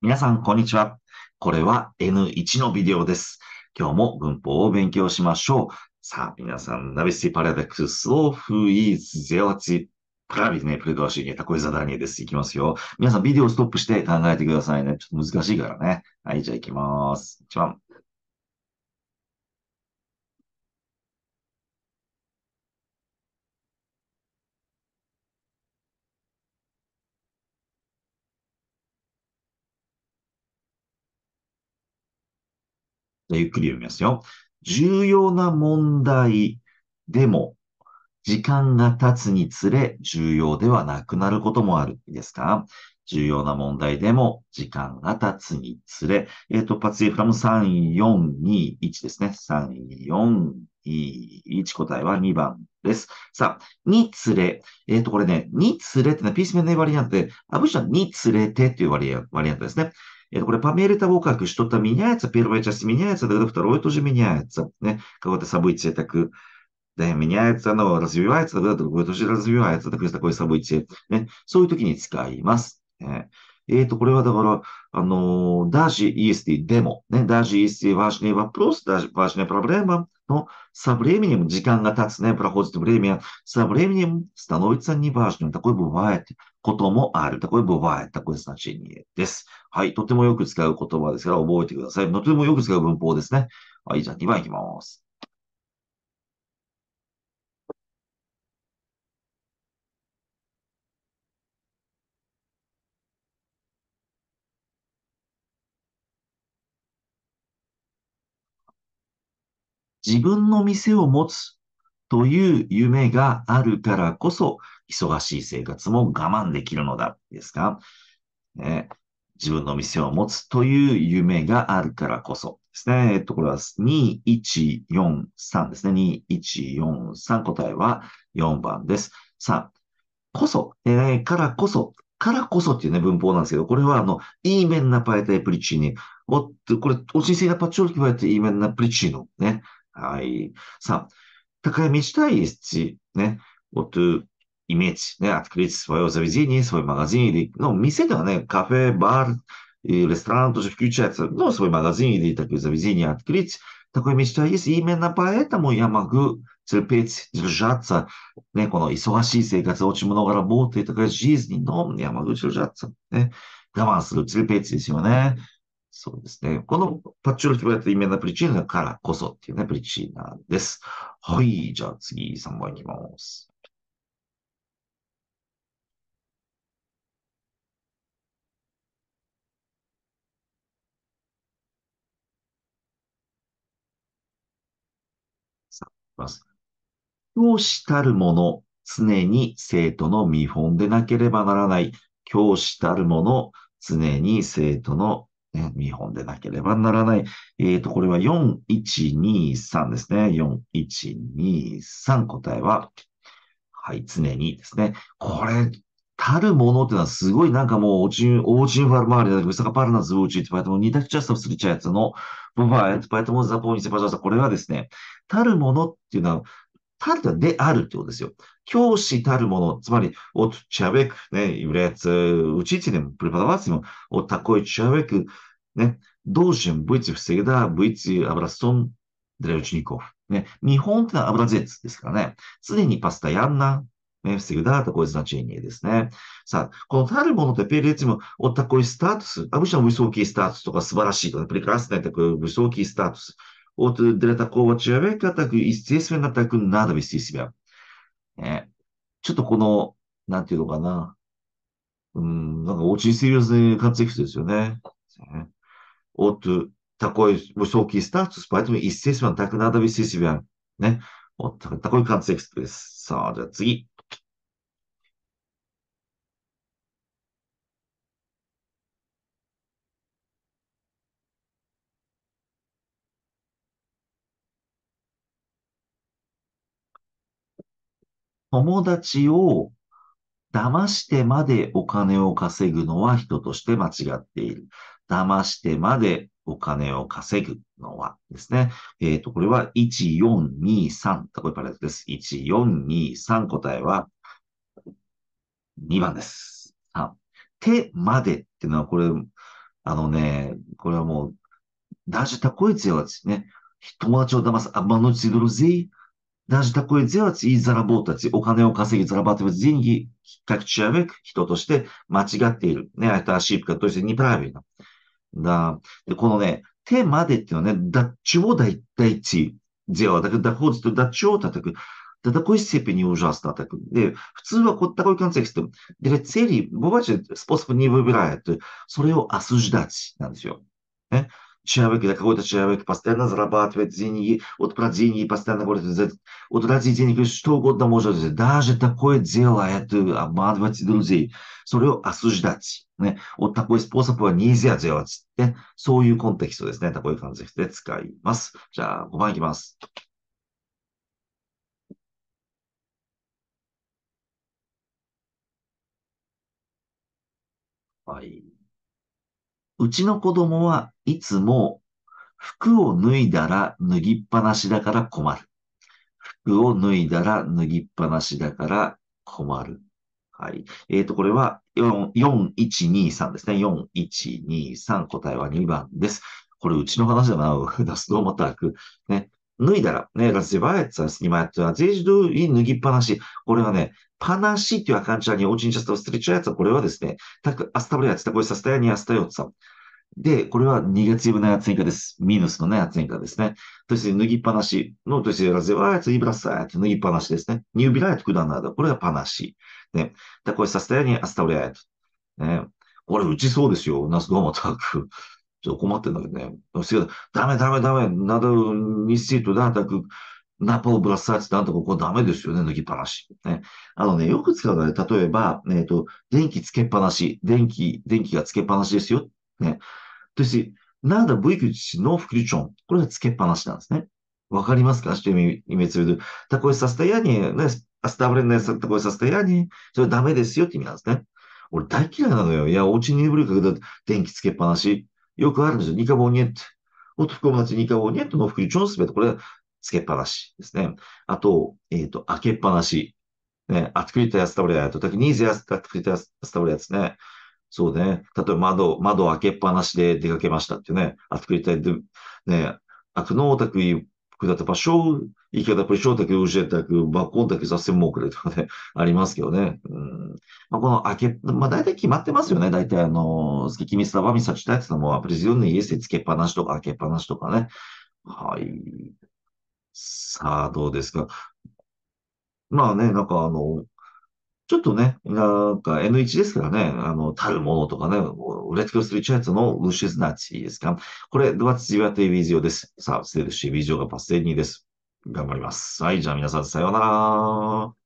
皆さん、こんにちは。これは N1 のビデオです。今日も文法を勉強しましょう。さあ、皆さん、ナビスティパラックスをフイゼオチプラビネ、プレドアシーゲタコイザダニエです。いきますよ。皆さん、ビデオストップして考えてくださいね。ちょっと難しいからね。はい、じゃあ行きます。1番。ゃゆっくり読みますよ。重要な問題でも、時間が経つにつれ重要ではなくなることもあるんですか重要な問題でも時間が経つにつれ、えっ、ー、と、パツイフラム3421ですね。3421答えは2番です。さあ、につれ、えっ、ー、と、これね、につれってね、ピースメンのバ割りンて、で、アブシャにつれてっていう割リア合ですね。Я говорю, по мере того, как ведь что-то меняется, первая часть меняется, тогда второе тоже меняется. Э, какое-то событие так э, да, меняется, оно развивается, тогда другое тоже развивается. Так, такое событие. Э. Сой токи не скаймас. А, ну, даже если, демо, даже если важный вопрос, даже важная проблема, Но со временем, джиганга тацуне проходит время, со временем становится неважным. Такое бывает. こともある。такое бывает. Такое значение です。はい。とてもよく使う言葉ですから覚えてください。とてもよく使う文法ですね。はい。じゃあ2番いきます。自分の店を持つという夢があるからこそ、忙しい生活も我慢できるのだ。ですか、ね、自分の店を持つという夢があるからこそですね。えっと、これは2143ですね。2143答えは4番です。さあ、こそ、えー、からこそ、からこそっていうね、文法なんですけど、これはあの、いい面なパエタイプリチーニ。これ、お人生がパチョルキバエテいい面なプリチーニ。ね。はい。さあ、такая мечта есть, ね、вот イメージ、ね、открыть э, свое заведение, свой магазин или, ну, тоже включается, ну, свой магазин или такое заведение открыть. Такая мечта есть. именно поэтому я могу терпеть, держаться. Не, この忙しい生活, очень много работы, такая жизнь, но я могу держаться. Не, 我慢する、терпеть ですよね。そうですね。このパッチュロキバレッたイメナプリチーナからこそっていうね、プリチーナです。はい。じゃあ次3番いきます。さあ、いきます。教師たるもの、常に生徒の見本でなければならない。教師たるもの、常に生徒の見本でなければならない。えっ、ー、と、これは4123ですね。4123答えは、はい、常にですね。これ、たるものってのはすごいなんかもう、オチン、オーチンファルマーレウサカパルナズウーチーって、パイトン、ニタクチャスタフスリチャーやつの、ートパイトモンザポーニセパジャーさ、これはですね、たるものっていうのは、ただであるってことですよ。教師たるもの、つまり、をちゃべく、ね、ぶれつ、うちちでも、プレパラワーツも、おたこいちゃべく、ね、どうしゅん、ぶいつ т ь だ、ぶいつ、д а б ы ン、で о うちにこ ц ね、日本ってのは油つですからね、常にパスタやんな、ね、ふせ е だ、д こいつなチェーニ а ですね。さあ、このたるものってペリエチも、おたこいスタートス、あぶしゃ無双キースタートスとか素晴らしいとか、プリクラスネタク無双キースタートス。outro direta como tinha bem que ataque e ちょっとこの、なんていうのかな。うん、なんか落ち着いてるように感じてきてですよね。おっと、たこい、もう早スタート、スパイトも一世紀万、たくなだびせしびゃん。ね。おっと、たこい感じてきてです。さあ、じゃあ次。友達を騙してまでお金を稼ぐのは人として間違っている。騙してまでお金を稼ぐのはですね。えっ、と、これは1423。こういパレです。1423答えは2番です。手までっていうのはこれ、あのね、これはもう、даже т а к о ね。友達を騙す。あ、まのち н у ぜ。Даже такое делать и заработать, и о кане о косеги, зарабатывать деньги, как человек, кто то して間違っている。ね、это ошибка, то есть неправильно. Да. で、このね、手までっていうのはね、до чего дойти дело, так, доходит до чего-то, так, до такой степени ужасно. Так. И в целом, вот такой контекст. Для цели, бывает, способ не выбирает. Сурьё осуждать, надо все. ね человек, когда какой-то человек постоянно зарабатывает деньги, вот про деньги постоянно говорит, вот ради денег что угодно может взять. Даже такое дело, а это обманывать друзей. Смотрю, осуждать. Вот такой способ нельзя делать. そういうコンテキストですね。такой э, контекст で使います。じゃあ、5番いきます。はい。うちの子供はいつも服を脱いだら脱ぎっぱなしだから困る。服を脱いだら脱ぎっぱなしだから困る。はい。えっ、ー、と、これは4123ですね。4123答えは2番です。これうちの話だな。出すと全く。ね。脱いだら、ね、ラスバエツァスニやっツァ、ゼジドゥイ脱ぎっぱなし。これはね、パナシーっていうア感じに、オーちンちャスと、ストレッチャーやつは、これはですね、タク、アスタブレアツタコイサスタヤニアスタヨツん。で、これは2月イブなやつにかです。ミヌスのね、やつにかですね。とし脱ぎっぱなしの、とし、ラゼワーツイブラスアイツ、脱ぎっぱなしですね。ニュービライトクダナード、これがパナシ。ー。ね。タコイサスタヤニアスタブレアツ。ね。これ、打ちそうですよ。ナスドーマタク。ちょっと困ってんだけどね。ダメダメダメ。など、ミスイートだ、たく、ナポブラスサーチなんとか、これダメですよね、抜きっぱなし。ね。あのね、よく使うのは、例えば、えっ、ー、と、電気つけっぱなし。電気、電気がつけっぱなしですよ。ね。とし、て、なんだ、ブイクチのフクリチョン。これがつけっぱなしなんですね。わかりますかしてみ、意味する。たこえさせたやに、ね、アスタブレンネスタコイサスタに、それダメですよって意味なんですね。俺大嫌いなのよ。いや、お家にいるかけた電気つけっぱなし。よくあるんですよ。ニカボニエット。夫不幸町ニカボニエットの福利チョンスベット。これはつけっぱなしですね。あと、えっ、ー、と、開けっぱなし。ね、アツあ、作りたやつ倒れやと、たきにぜやつ、作りたやつ倒れやつね。そうね。例えば窓、窓開けっぱなしで出かけましたってね。あ、作りたいで、ね、あくのおたくい、くだった場所、行き方、プリションだけ、教えたく、バコンだけ、雑誌もくれとかね、ありますけどね。この開け、まあ、大体決まってますよね。大体、あの、月見スタバミサチタイツのもアプリズヨンの家でつけっぱなしとか開けっぱなしとかね。はい。さあ、どうですか。まあね、なんかあの、ちょっとね、なんか N1 ですからね、あの、たるものとかね、レッ t s go t h r o u g のウシズナチですか。これ、ド h ツジ s your t v i です。さあ、ステルシービジョがパステニーです。頑張ります。はい、じゃあ皆さん、さようなら。